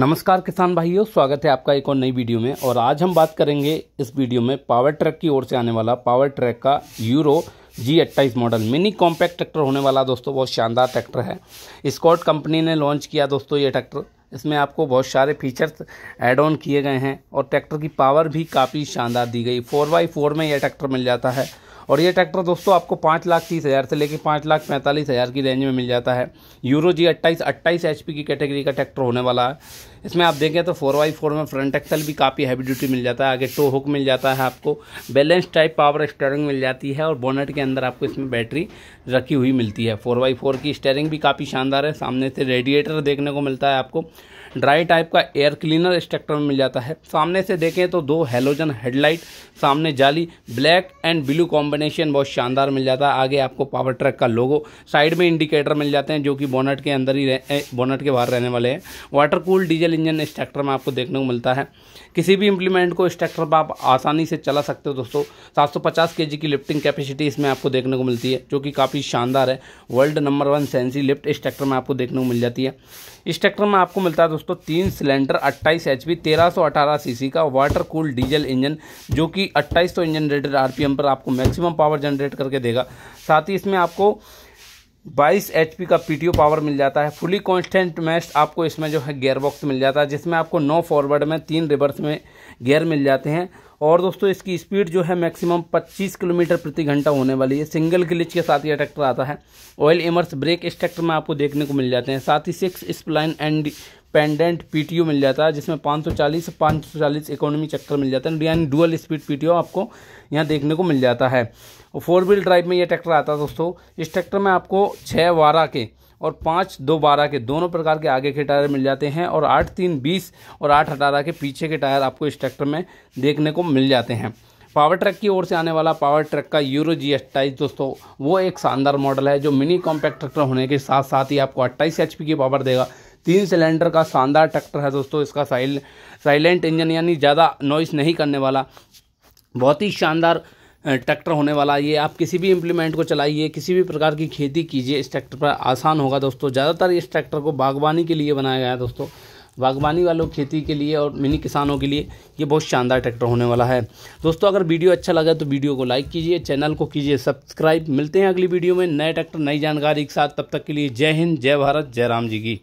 नमस्कार किसान भाइयों स्वागत है आपका एक और नई वीडियो में और आज हम बात करेंगे इस वीडियो में पावर ट्रैक की ओर से आने वाला पावर ट्रैक का यूरो जी अट्ठाईस मॉडल मिनी कॉम्पैक्ट ट्रैक्टर होने वाला दोस्तों बहुत शानदार ट्रैक्टर है स्कॉट कंपनी ने लॉन्च किया दोस्तों ये ट्रैक्टर इसमें आपको बहुत सारे फीचर्स एड ऑन किए गए हैं और ट्रैक्टर की पावर भी काफ़ी शानदार दी गई फोर बाई फोर में यह ट्रैक्टर मिल जाता है और ये ट्रैक्टर दोस्तों आपको पाँच लाख तीस हज़ार से लेकर पाँच लाख पैंतालीस हज़ार की रेंज में मिल जाता है यूरो जी अट्ठाईस अट्ठाईस एच की कैटेगरी का ट्रैक्टर होने वाला है इसमें आप देखें तो फोर बाई फोर में फ्रंट एक्सल भी काफ़ी हैवी ड्यूटी मिल जाता है आगे टो हुक मिल जाता है आपको बैलेंस टाइप पावर स्टेयरिंग मिल जाती है और बोनेट के अंदर आपको इसमें बैटरी रखी हुई मिलती है फोर बाई फोर की स्टेयरिंग भी काफ़ी शानदार है सामने से रेडिएटर देखने को मिलता है आपको ड्राई टाइप का एयर क्लीनर स्ट्रक्चर में मिल जाता है सामने से देखें तो दो हेलोजन हेडलाइट सामने जाली ब्लैक एंड ब्लू कॉम्बिनेशन बहुत शानदार मिल जाता है आगे आपको पावर ट्रैक का लोगो साइड में इंडिकेटर मिल जाते हैं जो कि बोनट के अंदर ही बोनट के बाहर रहने वाले हैं water cool diesel diesel engine इस में आपको देखने को मिलता है किसी भी इंप्लीमेंट को इस पर आप आसानी से चला सकते हो दोस्तों 750 सौ की लिफ्टिंग कैपेसिटी इसमें आपको देखने को मिलती है जो कि काफ़ी शानदार है वर्ल्ड नंबर वन सेंसी लिफ्ट इस ट्रैक्टर में आपको देखने को मिल जाती है इस ट्रैक्टर में आपको मिलता है दोस्तों तीन सिलेंडर अट्ठाईस एच पी सीसी का वाटर कूल डीजल इंजन जो कि अट्ठाईस इंजन रेटेड आरपीएम पर आपको मैक्सिमम पावर जनरेट करके देगा साथ ही इसमें आपको 22 एच का पी पावर मिल जाता है फुली कॉन्स्टेंट मैश आपको इसमें जो है गेयर बॉक्स मिल जाता है जिसमें आपको नौ फॉरवर्ड में तीन रिवर्स में गेयर मिल जाते हैं और दोस्तों इसकी स्पीड जो है मैक्सिमम 25 किलोमीटर प्रति घंटा होने वाली है सिंगल क्लिच के साथ ये ट्रैक्टर आता है ऑयल इमर्स ब्रेक इस ट्रैक्टर में आपको देखने को मिल जाते हैं साथ ही six spline independent PTO मिल जाता है जिसमें 540 से 540 इकोनॉमी चक्कर मिल जाता है यानी डुअल स्पीड पीटीओ आपको यहाँ देखने को मिल जाता है और फोर व्हील ड्राइव में ये ट्रैक्टर आता है दोस्तों इस ट्रैक्टर में आपको छः बारह के और पाँच दो बारह के दोनों प्रकार के आगे के टायर मिल जाते हैं और आठ तीन बीस और आठ अठारह के पीछे के टायर आपको इस ट्रैक्टर में देखने को मिल जाते हैं पावर ट्रक की ओर से आने वाला पावर ट्रक का यूरो जी अट्ठाईस दोस्तों वो एक शानदार मॉडल है जो मिनी कॉम्पैक्ट ट्रैक्टर होने के साथ साथ ही आपको अट्ठाईस एच की पावर देगा तीन सिलेंडर का शानदार ट्रैक्टर है दोस्तों इसका साइल साइलेंट इंजन यानी ज़्यादा नॉइस नहीं करने वाला बहुत ही शानदार ट्रैक्टर होने वाला ये आप किसी भी इम्प्लीमेंट को चलाइए किसी भी प्रकार की खेती कीजिए इस ट्रैक्टर पर आसान होगा दोस्तों ज़्यादातर इस ट्रैक्टर को बागवानी के लिए बनाया गया है दोस्तों बागवानी वालों खेती के लिए और मिनी किसानों के लिए ये बहुत शानदार ट्रैक्टर होने वाला है दोस्तों अगर वीडियो अच्छा लगा तो वीडियो को लाइक कीजिए चैनल को कीजिए सब्सक्राइब मिलते हैं अगली वीडियो में नए ट्रैक्टर नई जानकारी के साथ तब तक के लिए जय हिंद जय भारत जय राम जी की